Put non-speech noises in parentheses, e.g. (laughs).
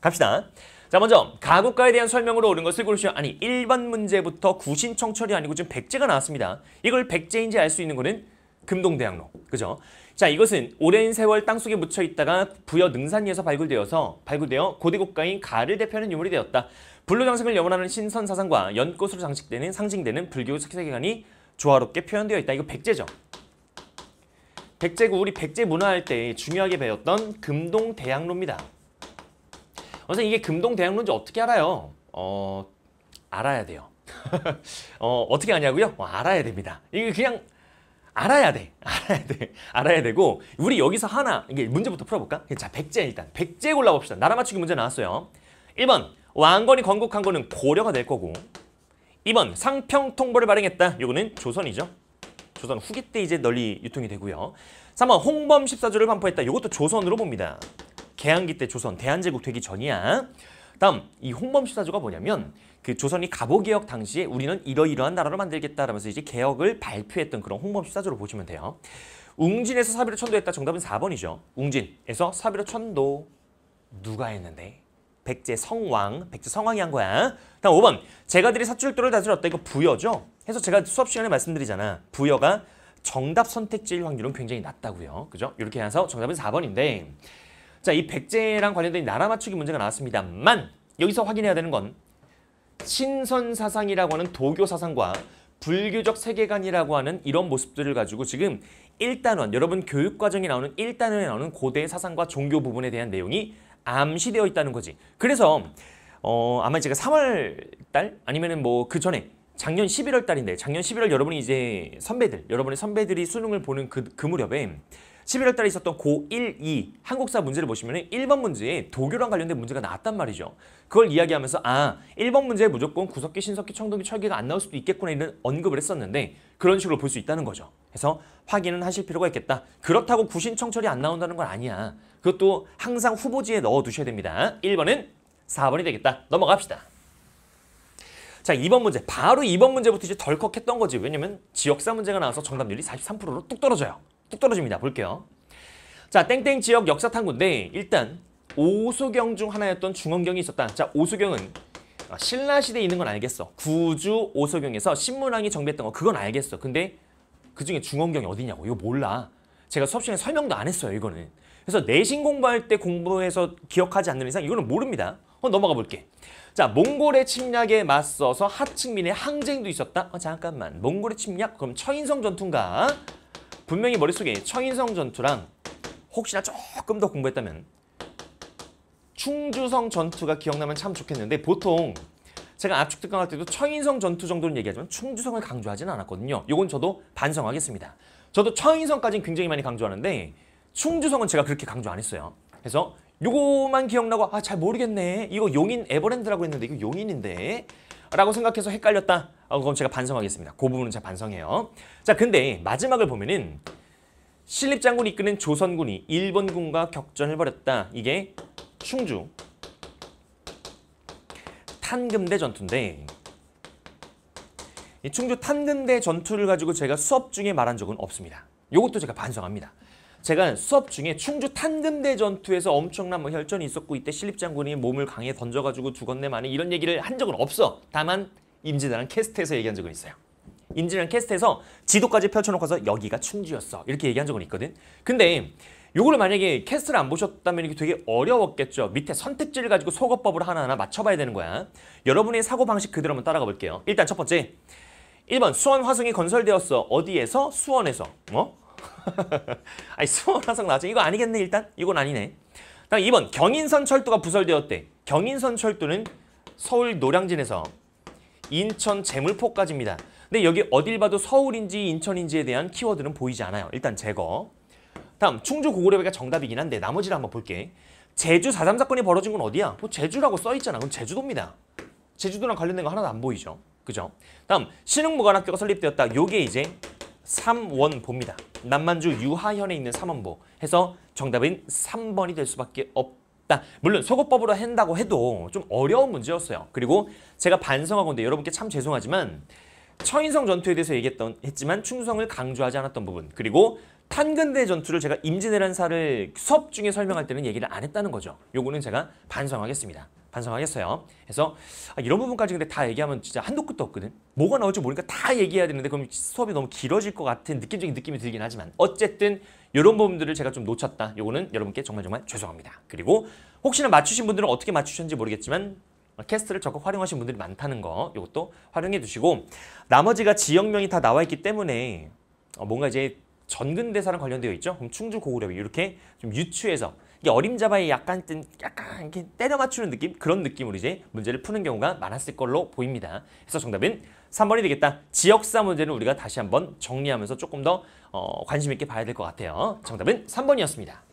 갑시다. 자 먼저 가구가에 대한 설명으로 옳은 것을 고르시오. 아니 1번 문제부터 구신청철이 아니고 지금 백제가 나왔습니다. 이걸 백제인지 알 수 있는 거는 금동대학로. 그죠? 자 이것은 오랜 세월 땅속에 묻혀 있다가 부여 능산리에서 발굴되어서 발굴되어 고대국가인 가를 대표하는 유물이 되었다. 불로장생을 염원하는 신선사상과 연꽃으로 장식되는 상징되는 불교 세계관이 조화롭게 표현되어 있다. 이거 백제죠. 백제고 우리 백제 문화할 때 중요하게 배웠던 금동대학로입니다. 선생님 이게 금동 대학로인지 어떻게 알아요? 어 알아야 돼요. (laughs) 어, 어떻게 아냐고요? 어, 알아야 됩니다. 이게 그냥 알아야 돼. (laughs) 알아야 돼. 알아야 되고 우리 여기서 하나 이게 문제부터 풀어볼까? 자, 백제 일단. 백제 골라봅시다. 나라 맞추기 문제 나왔어요. 1번 왕건이 건국한 거는 고려가 될 거고 2번 상평통보를 발행했다. 요거는 조선이죠. 조선 후기 때 이제 널리 유통이 되고요. 3번 홍범 14조를 반포했다. 요것도 조선으로 봅니다. 개항기 때 조선 대한제국 되기 전이야. 다음 이 홍범시사주가 뭐냐면 그 조선이 갑오개혁 당시에 우리는 이러이러한 나라로 만들겠다라면서 이제 개혁을 발표했던 그런 홍범시사주로 보시면 돼요. 웅진에서 사비로 천도했다 정답은 4번이죠. 웅진에서 사비로 천도 누가 했는데? 백제 성왕, 백제 성왕이 한 거야. 다음 5번 제가들이 사출도를 다스렸다 이거 부여죠. 해서 제가 수업 시간에 말씀드리잖아. 부여가 정답 선택지일 확률은 굉장히 낮다고요. 그죠? 이렇게 해서 정답은 4번인데 자, 이 백제랑 관련된 나라 맞추기 문제가 나왔습니다만 여기서 확인해야 되는 건 신선 사상이라고 하는 도교 사상과 불교적 세계관이라고 하는 이런 모습들을 가지고 지금 1단원, 여러분 교육과정에 나오는 1단원에 나오는 고대 사상과 종교 부분에 대한 내용이 암시되어 있다는 거지. 그래서 어, 아마 제가 3월 달 아니면은 뭐 그 전에 작년 11월 달인데 작년 11월 여러분이 이제 선배들, 여러분의 선배들이 수능을 보는 그, 그 무렵에 11월 달에 있었던 고1, 2 한국사 문제를 보시면 1번 문제에 도교랑 관련된 문제가 나왔단 말이죠. 그걸 이야기하면서 아 1번 문제에 무조건 구석기, 신석기, 청동기, 철기가 안 나올 수도 있겠구나 이런 언급을 했었는데 그런 식으로 볼 수 있다는 거죠. 그래서 확인은 하실 필요가 있겠다. 그렇다고 구신청철이 안 나온다는 건 아니야. 그것도 항상 후보지에 넣어두셔야 됩니다. 1번은 4번이 되겠다. 넘어갑시다. 자, 2번 문제. 바로 2번 문제부터 이제 덜컥 했던 거지. 왜냐면 지역사 문제가 나와서 정답률이 43%로 뚝 떨어져요. 뚝 떨어집니다. 볼게요. 자, 땡땡 지역 역사 탐구인데 일단 오수경중 하나였던 중원경이 있었다. 자, 오수경은 아, 신라시대에 있는 건 알겠어. 구주 오수경에서 신문왕이 정비했던 거 그건 알겠어. 근데 그중에 중원경이 어디냐고 이거 몰라. 제가 수업 시간에 설명도 안 했어요. 이거는. 그래서 내신 공부할 때 공부해서 기억하지 않는 이상 이거는 모릅니다. 한번 넘어가 볼게. 자, 몽골의 침략에 맞서서 하층민의 항쟁도 있었다. 어, 잠깐만. 몽골의 침략? 그럼 처인성 전투인가? 분명히 머릿속에 청인성 전투랑 혹시나 조금 더 공부했다면 충주성 전투가 기억나면 참 좋겠는데 보통 제가 압축 특강할 때도 청인성 전투 정도는 얘기하지만 충주성을 강조하지는 않았거든요. 이건 저도 반성하겠습니다. 저도 청인성까지는 굉장히 많이 강조하는데 충주성은 제가 그렇게 강조 안 했어요. 그래서 요거만 기억나고 아 잘 모르겠네. 이거 용인 에버랜드라고 했는데 이거 용인인데 라고 생각해서 헷갈렸다. 어, 그럼 제가 반성하겠습니다. 그 부분은 제가 반성해요. 자, 근데 마지막을 보면은 신립장군이 이끄는 조선군이 일본군과 격전을 벌였다. 이게 충주 탄금대 전투인데 충주 탄금대 전투를 가지고 제가 수업 중에 말한 적은 없습니다. 이것도 제가 반성합니다. 제가 수업 중에 충주 탄금대 전투에서 엄청난 뭐 혈전이 있었고 이때 신립장군이 몸을 강에 던져가지고 죽었네 만에 이런 얘기를 한 적은 없어. 다만 임진왜란 캐스트에서 얘기한 적은 있어요. 임진왜란 캐스트에서 지도까지 펼쳐놓고서 여기가 충주였어. 이렇게 얘기한 적은 있거든. 근데 요거를 만약에 캐스를 트안 보셨다면 이게 되게 어려웠겠죠. 밑에 선택지를 가지고 소거법을 하나하나 맞춰봐야 되는 거야. 여러분의 사고방식 그대로 한번 따라가 볼게요. 일단 첫 번째. 1번 수원 화성이 건설되었어. 어디에서? 수원에서. 어? (laughs) 아니 수원화성 나왔죠. 이거 아니겠네 일단. 이건 아니네. 다음 2번 경인선 철도가 부설되었대. 경인선 철도는 서울 노량진에서 인천 재물포까지입니다. 근데 여기 어딜 봐도 서울인지 인천인지에 대한 키워드는 보이지 않아요. 일단 제거. 다음 충주 고구려배가 정답이긴 한데 나머지를 한번 볼게. 제주 4.3 사건이 벌어진 건 어디야? 뭐 제주라고 써있잖아. 그럼 제주도입니다. 제주도랑 관련된 거 하나도 안 보이죠. 그죠? 다음 신흥무관학교가 설립되었다. 요게 이제 삼원보입니다. 남만주 유하현에 있는 삼원보 해서 정답은 3번이 될 수밖에 없다. 물론 속어법으로 한다고 해도 좀 어려운 문제였어요. 그리고 제가 반성하고 데 여러분께 참 죄송하지만 처인성 전투에 대해서 얘기했던 했지만 충성을 강조하지 않았던 부분 그리고 탄근대 전투를 제가 임진왜란사를 수업 중에 설명할 때는 얘기를 안 했다는 거죠. 요거는 제가 반성하겠습니다. 반성하겠어요. 그래서 아, 이런 부분까지 근데 다 얘기하면 진짜 한도 끝도 없거든. 뭐가 나올지 모르니까 다 얘기해야 되는데 그럼 수업이 너무 길어질 것 같은 느낌적인 느낌이 들긴 하지만 어쨌든 이런 부분들을 제가 좀 놓쳤다. 이거는 여러분께 정말 정말 죄송합니다. 그리고 혹시나 맞추신 분들은 어떻게 맞추셨는지 모르겠지만 캐스트를 적극 활용하신 분들이 많다는 거 이것도 활용해 두시고 나머지가 지역명이 다 나와 있기 때문에 어, 뭔가 이제 전근대사랑 관련되어 있죠. 그럼 충주 고구려 이렇게 좀 유추해서 이게 어림잡아의 약간 약간 이렇게 때려 맞추는 느낌 그런 느낌으로 이제 문제를 푸는 경우가 많았을 걸로 보입니다. 그래서 정답은 3번이 되겠다. 지역사 문제는 우리가 다시 한번 정리하면서 조금 더 어, 관심 있게 봐야 될 것 같아요. 정답은 3번이었습니다.